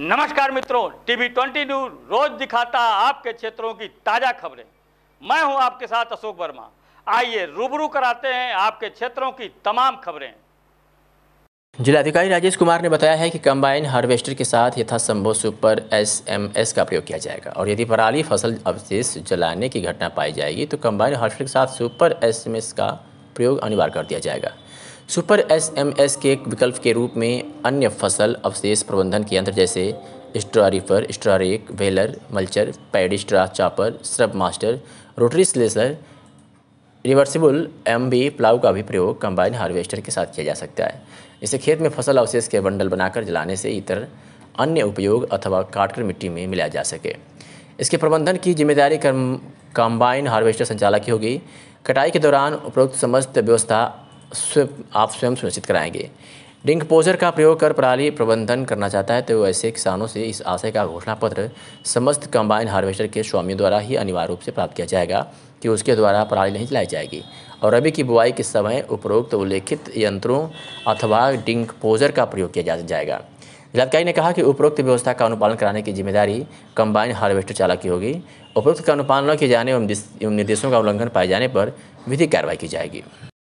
नमस्कार मित्रों TV twenty news रोज दिखाता आपके क्षेत्रों की ताज़ा खबरें मैं हूं आपके साथ अशोक वर्मा आइए रूबरू कराते हैं आपके क्षेत्रों की तमाम खबरें जिलाधिकारी राजेश कुमार ने बताया है कि कंबाइन हार्वेस्टर के साथ यथासंभव सुपर एसएमएस का प्रयोग किया जाएगा और यदि पराली फसल अवशेष जलाने की घटना पाई जाएगी तो कंबाइन हार्वेस्टर के साथ सुपर एसएमएस का प्रयोग अनिवार्य कर दिया जाएगा सुपर एस एम एस के विकल्प के रूप में अन्य फसल अवशेष प्रबंधन के यंत्र जैसे straw reaper straw rake baler mulcher paddy straw chopper shrub master rotary slasher reversible M B plough का भी प्रयोग कंबाइन हार्वेस्टर के साथ किया जा सकता है इसे खेत में फसल अवशेष के बंडल बनाकर जलाने से इतर अन्य उपयोग अथवा काटकर मिट्टी में मिलाया जा सके इसके प्रबंधन की जिम्मेदारी कंबाइन हार्वेस्टर संचालक की होगी कटाई के दौरान उपरोक्त समस्त व्यवस्था स्वयं आप स्वयं सुनिश्चित कराएंगे डिंकपोजर का प्रयोग कर पराली प्रबंधन करना चाहता है तो ऐसे किसानों से इस आशय का घोषणा पत्र समस्त कंबाइन हार्वेस्टर के स्वामियों द्वारा ही अनिवार्य रूप से प्राप्त किया जाएगा कि उसके द्वारा पराली नहीं चलाई जाएगी और रबी की बुआई के समय उपरोक्त तो उल्लेखित यंत्रों अथवा डिंकपोजर का प्रयोग किया जाएगा जिलाधिकारी ने कहा कि उपरोक्त व्यवस्था का अनुपालन कराने की जिम्मेदारी कंबाइन हार्वेस्टर चालक की होगी उपरोक्त का अनुपालन न किए जाने एवं निर्देशों का उल्लंघन पाए जाने पर विधिक कार्रवाई की जाएगी